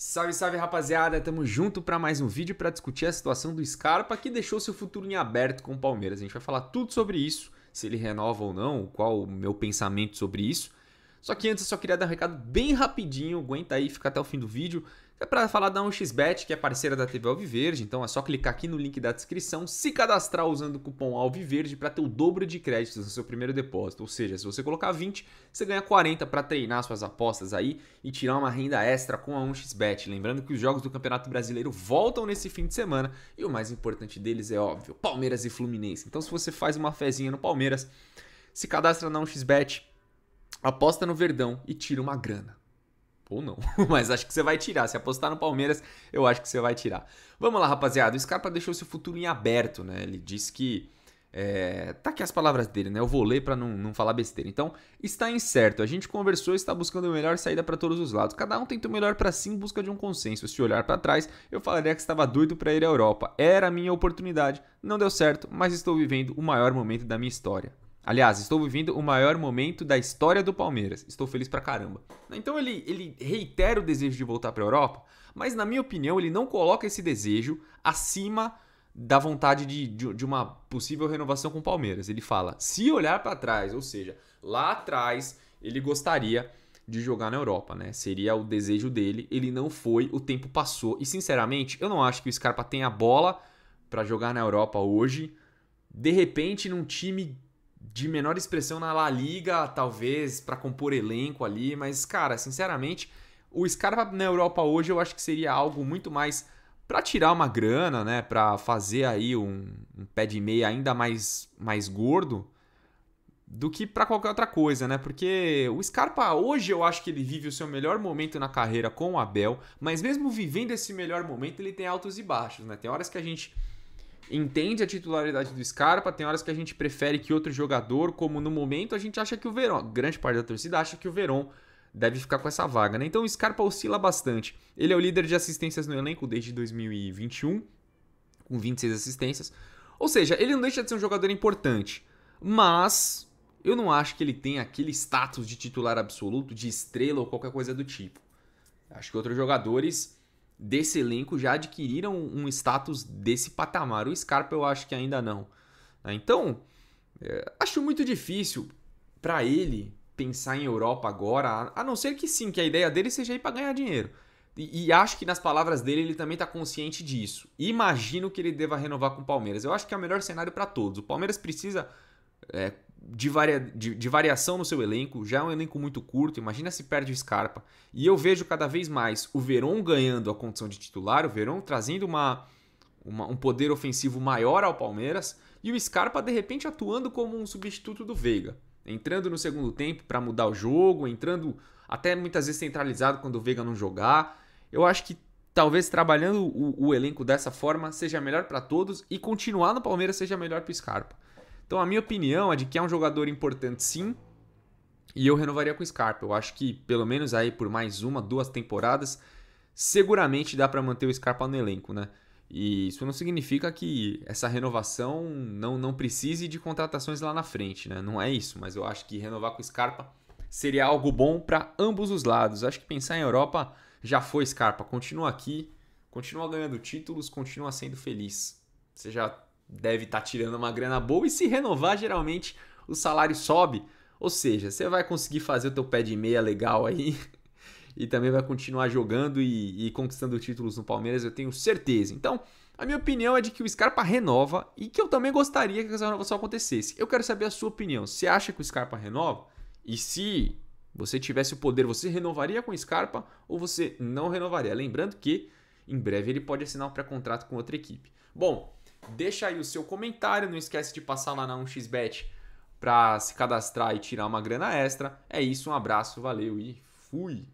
Salve, salve rapaziada, tamo junto para mais um vídeo para discutir a situação do Scarpa que deixou seu futuro em aberto com o Palmeiras. A gente vai falar tudo sobre isso, se ele renova ou não, qual o meu pensamento sobre isso. Só que antes eu só queria dar um recado bem rapidinho, aguenta aí, fica até o fim do vídeo. É para falar da 1xBet, que é parceira da TV Alviverde, então é só clicar aqui no link da descrição, se cadastrar usando o cupom Alviverde para ter o dobro de créditos no seu primeiro depósito. Ou seja, se você colocar 20, você ganha 40 para treinar suas apostas aí e tirar uma renda extra com a 1xBet. Lembrando que os jogos do Campeonato Brasileiro voltam nesse fim de semana e o mais importante deles é óbvio, Palmeiras e Fluminense. Então se você faz uma fezinha no Palmeiras, se cadastra na 1xBet, aposta no Verdão e tira uma grana. Ou não, mas acho que você vai tirar. Se apostar no Palmeiras, eu acho que você vai tirar. Vamos lá, rapaziada. O Scarpa deixou seu futuro em aberto, né? Ele disse que. É... Tá aqui as palavras dele, né? Eu vou ler para não, não falar besteira. Então, está incerto. A gente conversou e está buscando a melhor saída para todos os lados. Cada um tenta o melhor para si em busca de um consenso. Se olhar para trás, eu falaria que estava doido para ir à Europa. Era a minha oportunidade. Não deu certo, mas estou vivendo o maior momento da minha história. Aliás, estou vivendo o maior momento da história do Palmeiras. Estou feliz pra caramba. Então ele, ele reitera o desejo de voltar para a Europa, mas na minha opinião ele não coloca esse desejo acima da vontade de, de, de, uma possível renovação com o Palmeiras. Ele fala: se olhar para trás, ou seja, lá atrás ele gostaria de jogar na Europa, né? Seria o desejo dele. Ele não foi, o tempo passou. E sinceramente, eu não acho que o Scarpa tenha bola para jogar na Europa hoje. De repente, num time de menor expressão na La Liga, talvez, para compor elenco ali, mas, cara, sinceramente, o Scarpa na Europa hoje eu acho que seria algo muito mais para tirar uma grana, né, para fazer aí um, um, pé de meia ainda mais, mais gordo do que para qualquer outra coisa, né? Porque o Scarpa hoje eu acho que ele vive o seu melhor momento na carreira com o Abel, mas mesmo vivendo esse melhor momento, ele tem altos e baixos, né? Tem horas que a gente entende a titularidade do Scarpa, tem horas que a gente prefere que outro jogador, como no momento a gente acha que o Verón, grande parte da torcida acha que o Verón deve ficar com essa vaga, né? Então o Scarpa oscila bastante. Ele é o líder de assistências no elenco desde 2021, com 26 assistências. Ou seja, ele não deixa de ser um jogador importante, mas eu não acho que ele tenha aquele status de titular absoluto, de estrela ou qualquer coisa do tipo. Acho que outros jogadores desse elenco já adquiriram um status desse patamar. O Scarpa eu acho que ainda não. Né? Então, é, acho muito difícil para ele pensar em Europa agora, a não ser que sim, que a ideia dele seja ir para ganhar dinheiro. E, e, acho que nas palavras dele ele também está consciente disso. Imagino que ele deva renovar com o Palmeiras. Eu acho que é o melhor cenário para todos. O Palmeiras precisa é, de, varia, de, de, variação no seu elenco, já é um elenco muito curto, imagina se perde o Scarpa. E eu vejo cada vez mais o Verón ganhando a condição de titular, o Verón trazendo uma, uma, um poder ofensivo maior ao Palmeiras, e o Scarpa de repente atuando como um substituto do Veiga, entrando no segundo tempo para mudar o jogo, entrando até muitas vezes centralizado quando o Veiga não jogar. Eu acho que talvez trabalhando o, o elenco dessa forma seja melhor para todos e continuar no Palmeiras seja melhor para o Scarpa. Então a minha opinião é de que é um jogador importante sim, e eu renovaria com o Scarpa. Eu acho que pelo menos aí por mais uma, duas temporadas, seguramente dá para manter o Scarpa no elenco, né? E isso não significa que essa renovação não, não precise de contratações lá na frente, né? Não é isso, mas eu acho que renovar com o Scarpa seria algo bom para ambos os lados. Acho que pensar em Europa já foi Scarpa, continua aqui, continua ganhando títulos, continua sendo feliz. Você já deve estar tá tirando uma grana boa e se renovar, geralmente o salário sobe. Ou seja, você vai conseguir fazer o teu pé de meia legal aí e também vai continuar jogando e, e conquistando títulos no Palmeiras, eu tenho certeza. Então, a minha opinião é de que o Scarpa renova e que eu também gostaria que essa renovação acontecesse. Eu quero saber a sua opinião. Você acha que o Scarpa renova? E se você tivesse o poder, você renovaria com o Scarpa ou você não renovaria? Lembrando que em breve ele pode assinar um pré-contrato com outra equipe. Bom, Deixa aí o seu comentário, não esquece de passar lá na 1xBet para se cadastrar e tirar uma grana extra. É isso, um abraço, valeu e fui!